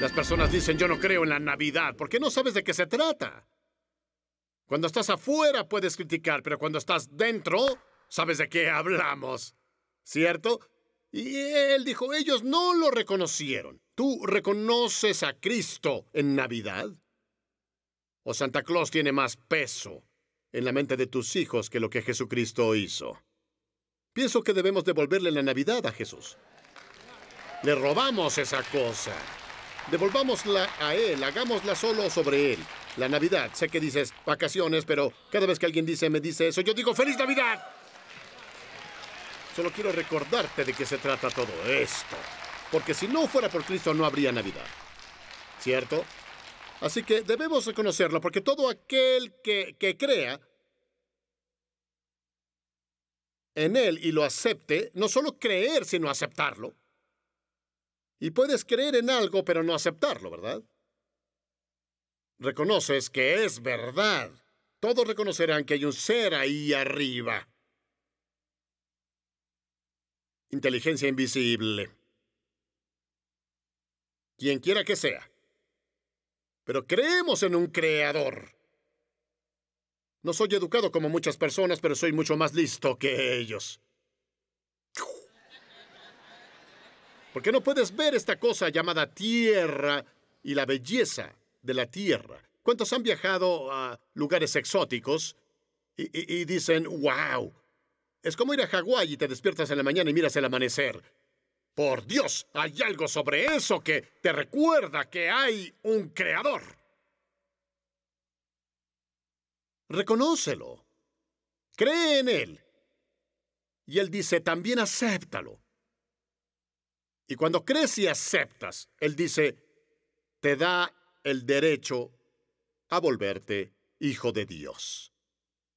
Las personas dicen yo no creo en la Navidad porque no sabes de qué se trata. Cuando estás afuera puedes criticar, pero cuando estás dentro, sabes de qué hablamos. ¿Cierto? Y él dijo, ellos no lo reconocieron. ¿Tú reconoces a Cristo en Navidad? ¿O Santa Claus tiene más peso en la mente de tus hijos que lo que Jesucristo hizo? Pienso que debemos devolverle la Navidad a Jesús. Le robamos esa cosa. Devolvámosla a él, hagámosla solo sobre él. La Navidad, sé que dices vacaciones, pero cada vez que alguien dice, me dice eso, yo digo ¡Feliz Navidad! Solo quiero recordarte de qué se trata todo esto. Porque si no fuera por Cristo no habría Navidad. ¿Cierto? Así que debemos reconocerlo, porque todo aquel que, que crea en Él y lo acepte, no solo creer, sino aceptarlo, y puedes creer en algo, pero no aceptarlo, ¿verdad? Reconoces que es verdad. Todos reconocerán que hay un ser ahí arriba. Inteligencia invisible. Quien quiera que sea. Pero creemos en un creador. No soy educado como muchas personas, pero soy mucho más listo que ellos. porque no puedes ver esta cosa llamada tierra y la belleza de la tierra. ¿Cuántos han viajado a lugares exóticos y, y dicen, wow? Es como ir a Hawái y te despiertas en la mañana y miras el amanecer. Por Dios, hay algo sobre eso que te recuerda que hay un creador. Reconócelo. Cree en él. Y él dice, también acéptalo. Y cuando crees y aceptas, Él dice, te da el derecho a volverte hijo de Dios.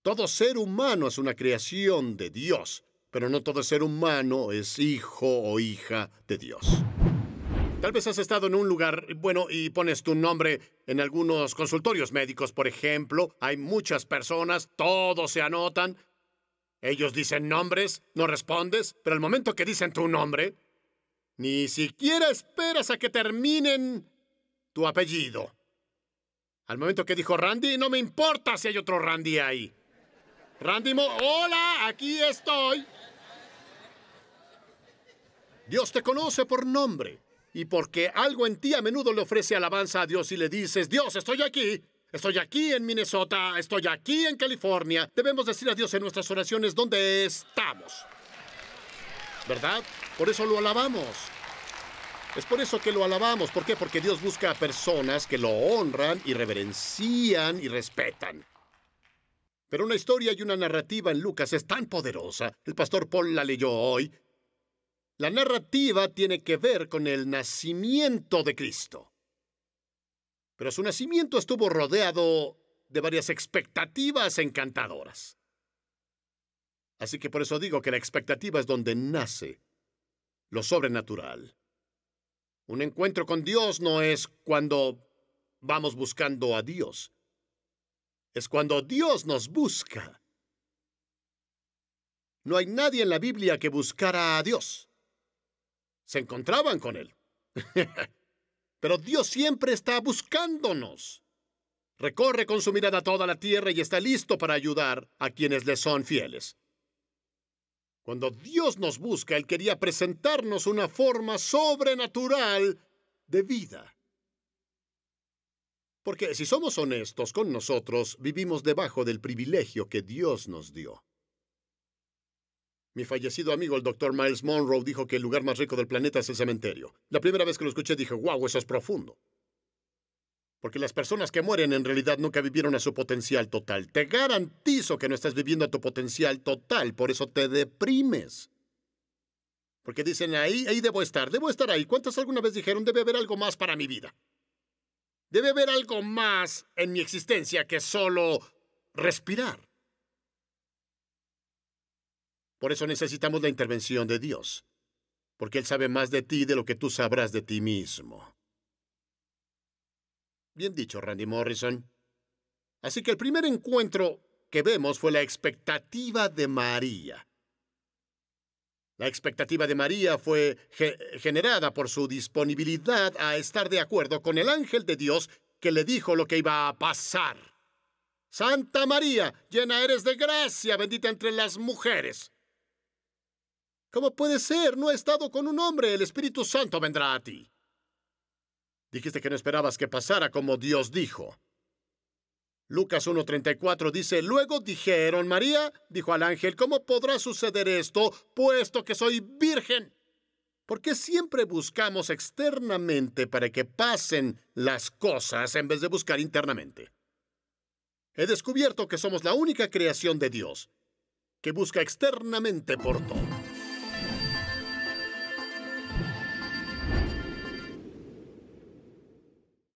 Todo ser humano es una creación de Dios, pero no todo ser humano es hijo o hija de Dios. Tal vez has estado en un lugar, bueno, y pones tu nombre en algunos consultorios médicos, por ejemplo. Hay muchas personas, todos se anotan. Ellos dicen nombres, no respondes, pero al momento que dicen tu nombre, ni siquiera esperas a que terminen tu apellido. Al momento que dijo Randy, no me importa si hay otro Randy ahí. Randy hola, aquí estoy. Dios te conoce por nombre y porque algo en ti a menudo le ofrece alabanza a Dios y le dices, Dios, estoy aquí. Estoy aquí en Minnesota, estoy aquí en California. Debemos decir a Dios en nuestras oraciones dónde estamos. ¿verdad? Por eso lo alabamos. Es por eso que lo alabamos. ¿Por qué? Porque Dios busca a personas que lo honran y reverencian y respetan. Pero una historia y una narrativa en Lucas es tan poderosa. El pastor Paul la leyó hoy. La narrativa tiene que ver con el nacimiento de Cristo. Pero su nacimiento estuvo rodeado de varias expectativas encantadoras. Así que por eso digo que la expectativa es donde nace lo sobrenatural. Un encuentro con Dios no es cuando vamos buscando a Dios. Es cuando Dios nos busca. No hay nadie en la Biblia que buscara a Dios. Se encontraban con Él. Pero Dios siempre está buscándonos. Recorre con su mirada toda la tierra y está listo para ayudar a quienes le son fieles. Cuando Dios nos busca, Él quería presentarnos una forma sobrenatural de vida. Porque si somos honestos con nosotros, vivimos debajo del privilegio que Dios nos dio. Mi fallecido amigo, el doctor Miles Monroe, dijo que el lugar más rico del planeta es el cementerio. La primera vez que lo escuché dije, wow, eso es profundo. Porque las personas que mueren en realidad nunca vivieron a su potencial total. Te garantizo que no estás viviendo a tu potencial total, por eso te deprimes. Porque dicen, ahí, ahí debo estar, debo estar ahí. ¿Cuántas alguna vez dijeron, debe haber algo más para mi vida? Debe haber algo más en mi existencia que solo respirar. Por eso necesitamos la intervención de Dios, porque Él sabe más de ti de lo que tú sabrás de ti mismo. Bien dicho, Randy Morrison. Así que el primer encuentro que vemos fue la expectativa de María. La expectativa de María fue generada por su disponibilidad a estar de acuerdo con el ángel de Dios que le dijo lo que iba a pasar. Santa María, llena eres de gracia, bendita entre las mujeres. ¿Cómo puede ser? No he estado con un hombre, el Espíritu Santo vendrá a ti. Dijiste que no esperabas que pasara como Dios dijo. Lucas 1.34 dice, Luego dijeron, María, dijo al ángel, ¿cómo podrá suceder esto, puesto que soy virgen? Porque siempre buscamos externamente para que pasen las cosas en vez de buscar internamente? He descubierto que somos la única creación de Dios, que busca externamente por todo.